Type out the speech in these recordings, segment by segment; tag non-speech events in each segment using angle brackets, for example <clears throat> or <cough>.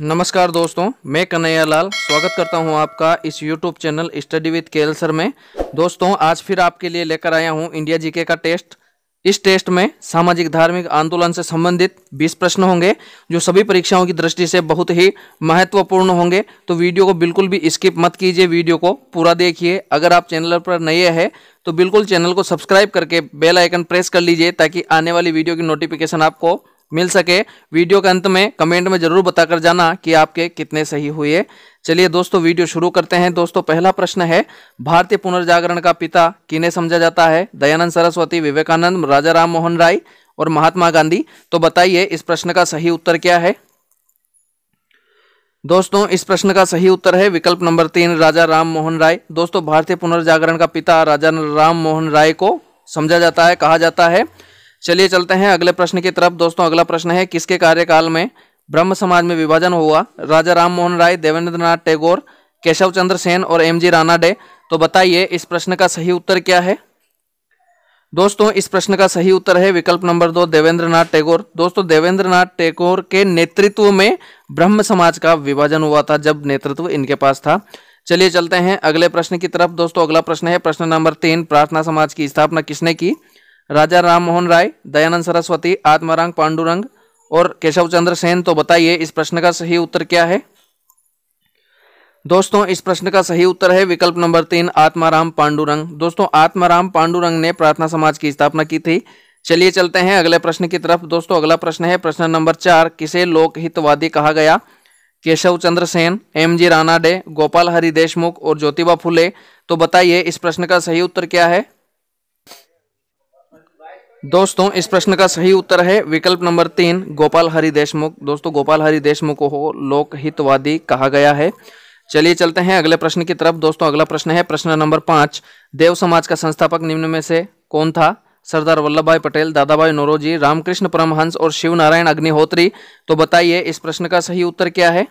नमस्कार दोस्तों मैं कन्हैया लाल स्वागत करता हूं आपका इस यूट्यूब चैनल स्टडी विद केलसर में दोस्तों आज फिर आपके लिए लेकर आया हूं इंडिया जीके का टेस्ट इस टेस्ट में सामाजिक धार्मिक आंदोलन से संबंधित 20 प्रश्न होंगे जो सभी परीक्षाओं की दृष्टि से बहुत ही महत्वपूर्ण होंगे तो वीडियो को बिल्कुल भी स्किप मत कीजिए वीडियो को पूरा देखिए अगर आप चैनल पर नए हैं तो बिल्कुल चैनल को सब्सक्राइब करके बेल आइकन प्रेस कर लीजिए ताकि आने वाली वीडियो की नोटिफिकेशन आपको मिल सके वीडियो के अंत में कमेंट में जरूर बताकर जाना कि आपके कितने सही हुए चलिए दोस्तों वीडियो शुरू करते हैं दोस्तों पहला प्रश्न है भारतीय पुनर्जागरण का पिता किन्हें समझा जाता है दयानंद सरस्वती विवेकानंद राजा राम मोहन राय और महात्मा गांधी तो बताइए इस प्रश्न का सही उत्तर क्या है दोस्तों इस प्रश्न का सही उत्तर है विकल्प नंबर तीन राजा राम मोहन राय दोस्तों भारतीय पुनर्जागरण का पिता राजा राम मोहन राय को समझा जाता है कहा जाता है चलिए चलते हैं अगले प्रश्न की तरफ दोस्तों अगला प्रश्न है किसके कार्यकाल में ब्रह्म समाज में विभाजन हुआ राजा राम मोहन राय देवेंद्र नाथ टैगोर केशव चंद्र सेन और एम जी राणा डे तो बताइए इस प्रश्न का सही उत्तर क्या है दोस्तों इस प्रश्न का सही उत्तर है विकल्प नंबर दो देवेंद्र नाथ टैगोर दोस्तों देवेंद्र नाथ टैगोर के नेतृत्व में ब्रह्म समाज का विभाजन हुआ था जब नेतृत्व इनके पास था चलिए चलते हैं अगले प्रश्न की तरफ दोस्तों अगला प्रश्न है प्रश्न नंबर तीन प्रार्थना समाज की स्थापना किसने की राजा राम मोहन राय दयानंद सरस्वती आत्मारंग पांडुरंग और केशव चंद्र सेन तो बताइए इस प्रश्न का सही उत्तर क्या है दोस्तों इस प्रश्न का सही उत्तर है विकल्प नंबर तीन आत्माराम पांडुरंग दोस्तों आत्माराम पांडुरंग ने प्रार्थना समाज की स्थापना की थी चलिए चलते हैं अगले प्रश्न की तरफ दोस्तों अगला प्रश्न है प्रश्न नंबर चार किसे लोकहितवादी कहा गया Keshav Chandra Sen M G Ranade Gopal Hari Deshmukh और ज्योतिबा फुले तो बताइए इस प्रश्न का सही उत्तर क्या है दोस्तों इस प्रश्न का सही उत्तर है विकल्प नंबर तीन गोपाल हरि देशमुख दोस्तों गोपाल हरि देशमुख को लोकहितवादी कहा गया है चलिए चलते हैं अगले प्रश्न की तरफ दोस्तों अगला प्रश्न है प्रश्न नंबर पांच देव समाज का संस्थापक निम्न में से कौन था सरदार वल्लभ भाई पटेल भाई नोरोजी रामकृष्ण परमहंस और शिव नारायण अग्निहोत्री तो बताइए इस प्रश्न का सही उत्तर क्या है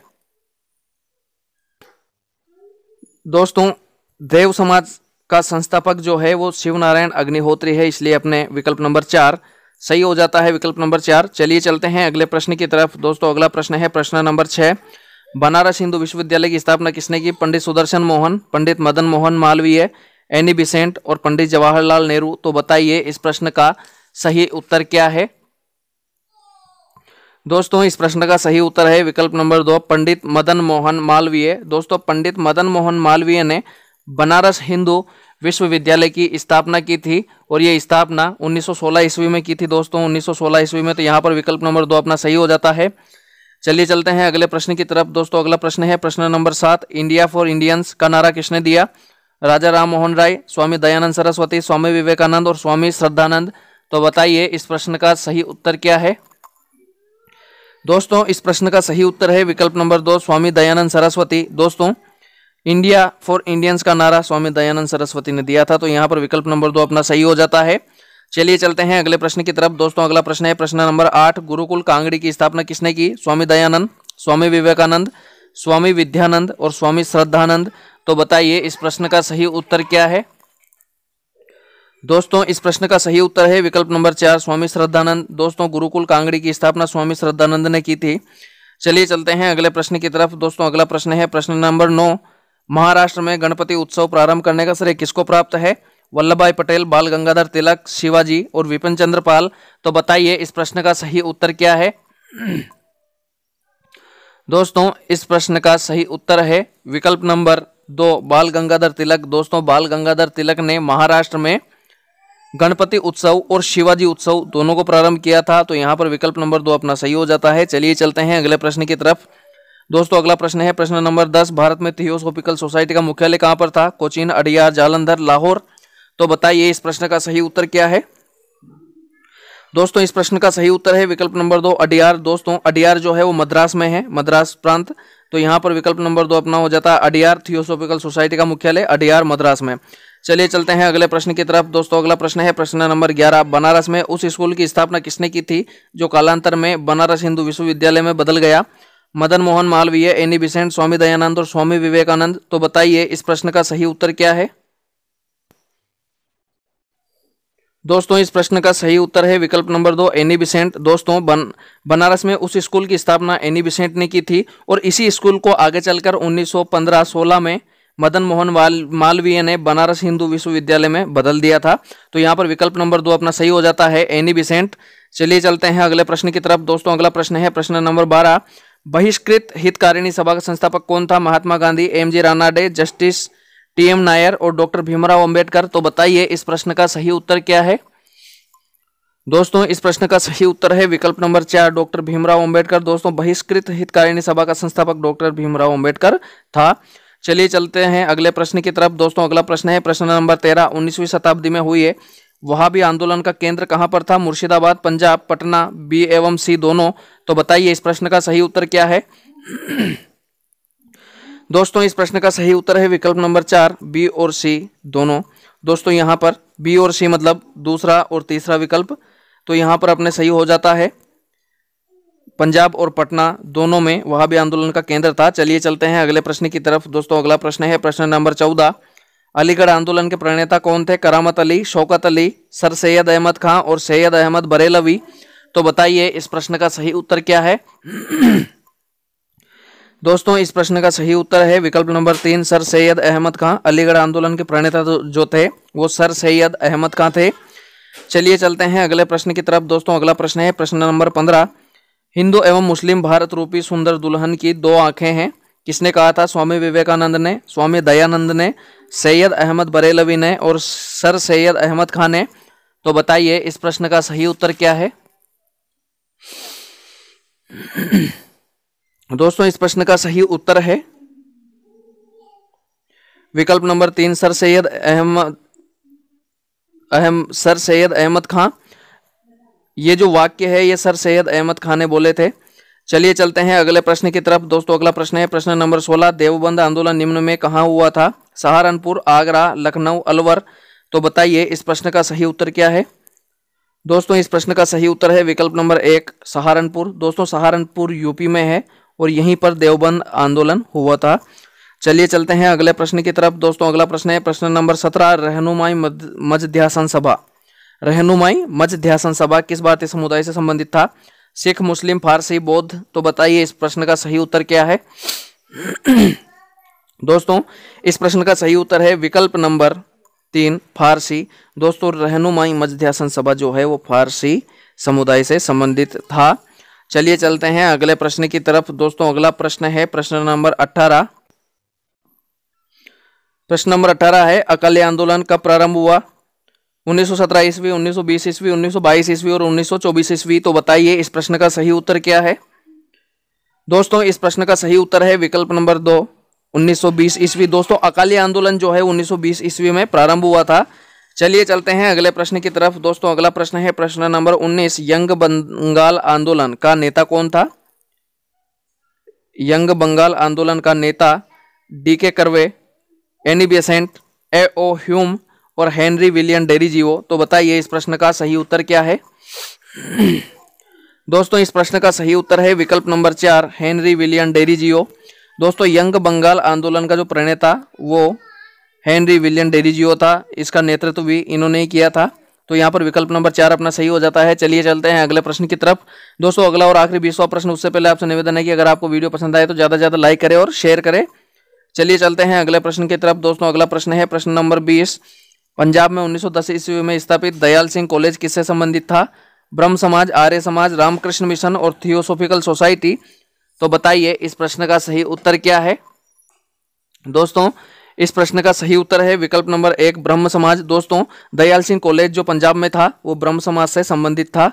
दोस्तों देव समाज का संस्थापक जो है वो शिव नारायण अग्निहोत्री है इसलिए अपने विकल्प नंबर चार सही हो जाता है विकल्प नंबर चार चलिए चलते हैं अगले प्रश्न की तरफ दोस्तों अगला प्रश्न है प्रश्न नंबर छः बनारस हिंदू विश्वविद्यालय की स्थापना किसने की पंडित सुदर्शन मोहन पंडित मदन मोहन मालवीय एनी बिसेंट और पंडित जवाहरलाल नेहरू तो बताइए इस प्रश्न का सही उत्तर क्या है दोस्तों इस प्रश्न का सही उत्तर है विकल्प नंबर दो पंडित मदन मोहन मालवीय दोस्तों पंडित मदन मोहन मालवीय ने बनारस हिंदू विश्वविद्यालय की स्थापना की थी और ये स्थापना 1916 ईस्वी में की थी दोस्तों 1916 ईस्वी में तो यहाँ पर विकल्प नंबर दो अपना सही हो जाता है चलिए चलते हैं अगले प्रश्न की तरफ दोस्तों अगला प्रश्न है प्रश्न नंबर सात इंडिया फॉर इंडियंस का नारा किसने दिया राजा राम मोहन राय स्वामी दयानंद सरस्वती स्वामी विवेकानंद और स्वामी श्रद्धानंद तो बताइए इस प्रश्न का सही उत्तर क्या है दोस्तों इस प्रश्न का सही उत्तर है विकल्प नंबर दो स्वामी दयानंद सरस्वती दोस्तों इंडिया फॉर इंडियंस का नारा स्वामी दयानंद सरस्वती ने दिया था तो यहाँ पर विकल्प नंबर दो अपना सही हो जाता है चलिए चलते हैं अगले प्रश्न की तरफ दोस्तों अगला प्रश्न है प्रश्न नंबर आठ गुरुकुल कांगड़ी की स्थापना किसने की स्वामी दयानंद स्वामी विवेकानंद स्वामी विद्यानंद और स्वामी श्रद्धानंद तो बताइए इस प्रश्न का सही उत्तर क्या है दोस्तों इस प्रश्न का सही उत्तर है विकल्प नंबर चार स्वामी श्रद्धानंद दोस्तों गुरुकुल कांगड़ी की स्थापना स्वामी श्रद्धानंद ने की थी चलिए चलते हैं अगले प्रश्न की तरफ दोस्तों अगला प्रश्न है प्रश्न नंबर नौ महाराष्ट्र में गणपति उत्सव प्रारंभ करने का श्रेय किसको प्राप्त है वल्लभ भाई पटेल बाल गंगाधर तिलक शिवाजी और विपिन चंद्रपाल तो बताइए इस प्रश्न का सही उत्तर क्या है <clears throat> दोस्तों इस प्रश्न का सही उत्तर है विकल्प नंबर दो बाल गंगाधर तिलक दोस्तों बाल गंगाधर तिलक ने महाराष्ट्र में गणपति उत्सव और शिवाजी उत्सव दोनों को प्रारंभ किया था तो यहाँ पर विकल्प नंबर दो अपना सही हो जाता है चलिए चलते हैं अगले प्रश्न की तरफ दोस्तों अगला प्रश्न है प्रश्न नंबर दस भारत में थियोसोफिकल सोसाइटी का मुख्यालय कहां पर था कोचीन अडियार जालंधर लाहौर तो बताइए इस प्रश्न का सही उत्तर क्या है दोस्तों इस प्रश्न का सही उत्तर है विकल्प नंबर दो अडियार दोस्तों अडियार जो है वो मद्रास में है मद्रास प्रांत तो यहाँ पर विकल्प नंबर दो अपना हो जाता है अडियार थियोसोफिकल सोसाइटी का मुख्यालय अडियार मद्रास में चलिए चलते हैं अगले प्रश्न की तरफ दोस्तों अगला प्रश्न है प्रश्न नंबर ग्यारह बनारस में उस स्कूल की स्थापना किसने की थी जो कालांतर में बनारस हिंदू विश्वविद्यालय में बदल गया मदन मोहन मालवीय एनी बिसेंट स्वामी दयानंद और स्वामी विवेकानंद तो बताइए इस प्रश्न का सही उत्तर क्या है दोस्तों इस प्रश्न का सही उत्तर है विकल्प नंबर दो एनी बिसेंट दोस्तों बन बनारस में उस स्कूल की स्थापना एनी बिसेंट ने की थी और इसी स्कूल को आगे चलकर 1915-16 में मदन मोहन मालवीय ने बनारस हिंदू विश्वविद्यालय में बदल दिया था तो यहाँ पर विकल्प नंबर दो अपना सही हो जाता है एनी बिसेंट चलिए चलते हैं अगले प्रश्न की तरफ दोस्तों अगला प्रश्न है प्रश्न नंबर बारह बहिष्कृत हितकारिणी सभा का संस्थापक कौन था Mahatma Gandhi M G Ranade justice T M Nair और डॉक्टर भीमराव अंबेडकर तो बताइए इस प्रश्न का सही उत्तर क्या है दोस्तों इस प्रश्न का सही उत्तर है विकल्प नंबर चार डॉक्टर भीमराव अंबेडकर दोस्तों बहिष्कृत हितकारिणी सभा का संस्थापक डॉक्टर भीमराव अंबेडकर था चलिए चलते हैं अगले प्रश्न की तरफ दोस्तों अगला प्रश्न है प्रश्न नंबर तेरह उन्नीसवीं शताब्दी में हुई है वहाँ भी आंदोलन का केंद्र कहाँ पर था मुर्शिदाबाद पंजाब पटना बी एवं सी दोनों तो बताइए इस प्रश्न का सही उत्तर क्या है दोस्तों इस प्रश्न का सही उत्तर है विकल्प नंबर चार बी और सी दोनों दोस्तों यहाँ पर बी और सी मतलब दूसरा और तीसरा विकल्प तो यहाँ पर अपने सही हो जाता है पंजाब और पटना दोनों में वहाँ भी आंदोलन का केंद्र था चलिए चलते हैं अगले प्रश्न की तरफ दोस्तों अगला प्रश्न है प्रश्न नंबर चौदह अलीगढ़ आंदोलन के प्रणेता कौन थे करामत अली शौकत अली सर सैयद अहमद खां और सैयद अहमद बरेलवी तो बताइए इस प्रश्न का सही उत्तर क्या है <clears throat> दोस्तों इस प्रश्न का सही उत्तर है विकल्प नंबर तीन सर सैयद अहमद खां अलीगढ़ आंदोलन के प्रणेता तो जो थे वो सर सैयद अहमद खां थे चलिए चलते हैं अगले प्रश्न की तरफ दोस्तों अगला प्रश्न है प्रश्न नंबर पंद्रह हिंदू एवं मुस्लिम भारत रूपी सुंदर दुल्हन की दो आंखें हैं किसने कहा था स्वामी विवेकानंद ने स्वामी दयानंद ने सैयद अहमद बरेलवी ने और सर सैयद अहमद खान ने तो बताइए इस प्रश्न का सही उत्तर क्या है <clears throat> दोस्तों इस प्रश्न का सही उत्तर है विकल्प नंबर तीन सर सैयद अहमद अहम सर सैयद अहमद खां ये जो वाक्य है ये सर सैयद अहमद खान ने बोले थे चलिए चलते हैं अगले प्रश्न की तरफ दोस्तों अगला प्रश्न है प्रश्न नंबर सोलह देवबंद आंदोलन निम्न में कहा हुआ था सहारनपुर आगरा लखनऊ अलवर तो बताइए इस प्रश्न का सही उत्तर क्या है दोस्तों इस प्रश्न का सही उत्तर है विकल्प नंबर एक सहारनपुर दोस्तों सहारनपुर यूपी में है और यहीं पर देवबंद आंदोलन हुआ था चलिए चलते हैं अगले प्रश्न की तरफ दोस्तों अगला प्रश्न है प्रश्न नंबर सत्रह रहनुमाई मध्यासन सभा रहनुमाई मध्यासन सभा किस भारतीय समुदाय से संबंधित था सिख मुस्लिम फारसी बौद्ध तो बताइए इस प्रश्न का सही उत्तर क्या है <clears throat> दोस्तों इस प्रश्न का सही उत्तर है विकल्प नंबर तीन फारसी दोस्तों रहनुमाई मध्यासन सभा जो है वो फारसी समुदाय से संबंधित था चलिए चलते हैं अगले प्रश्न की तरफ दोस्तों अगला प्रश्न है प्रश्न नंबर अठारह प्रश्न नंबर अठारह है अकाली आंदोलन कब प्रारंभ हुआ उन्नीस सौ सत्रह ईस्वी उन्नीस सौ बीस ईस्वी उन्नीस सौ बाईस ईस्वी और उन्नीस सौ चौबीस ईस्वी तो बताइए इस प्रश्न का सही उत्तर क्या है दोस्तों इस प्रश्न का सही उत्तर है विकल्प नंबर दो 1920 ईस्वी दोस्तों अकाली आंदोलन जो है 1920 ईस्वी में प्रारंभ हुआ था चलिए चलते हैं अगले प्रश्न की तरफ दोस्तों अगला प्रश्न है प्रश्न नंबर उन्नीस यंग बंगाल आंदोलन का नेता कौन था यंग बंगाल आंदोलन का नेता D K Karve Annie Besant A O Hume और हेनरी विलियम डेरी जीवो तो बताइए इस प्रश्न का सही उत्तर क्या है दोस्तों इस प्रश्न का सही उत्तर है विकल्प नंबर चार हेनरी विलियम डेरी जियो दोस्तों यंग बंगाल आंदोलन का जो प्रणेता वो हेनरी विलियम डेरीजियो था इसका नेतृत्व भी इन्होंने ही किया था तो यहाँ पर विकल्प नंबर चार अपना सही हो जाता है चलिए चलते हैं अगले प्रश्न की तरफ दोस्तों अगला और आखिरी बीसवा प्रश्न उससे पहले आपसे निवेदन है कि अगर आपको वीडियो पसंद आए तो ज़्यादा से ज़्यादा लाइक करें और शेयर करें चलिए चलते हैं अगले प्रश्न की तरफ दोस्तों अगला प्रश्न है प्रश्न नंबर बीस पंजाब में 1910 ईस्वी में स्थापित दयाल सिंह कॉलेज किससे संबंधित था ब्रह्म समाज आर्य समाज रामकृष्ण मिशन और थियोसोफिकल सोसाइटी तो बताइए इस प्रश्न का सही उत्तर क्या है दोस्तों इस प्रश्न का सही उत्तर है विकल्प नंबर एक ब्रह्म समाज दोस्तों दयाल सिंह कॉलेज जो पंजाब में था वो ब्रह्म समाज से संबंधित था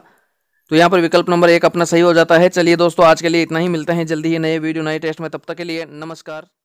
तो यहाँ पर विकल्प नंबर एक अपना सही हो जाता है चलिए दोस्तों आज के लिए इतना ही मिलते हैं जल्दी ही नए वीडियो नए टेस्ट में तब तक के लिए नमस्कार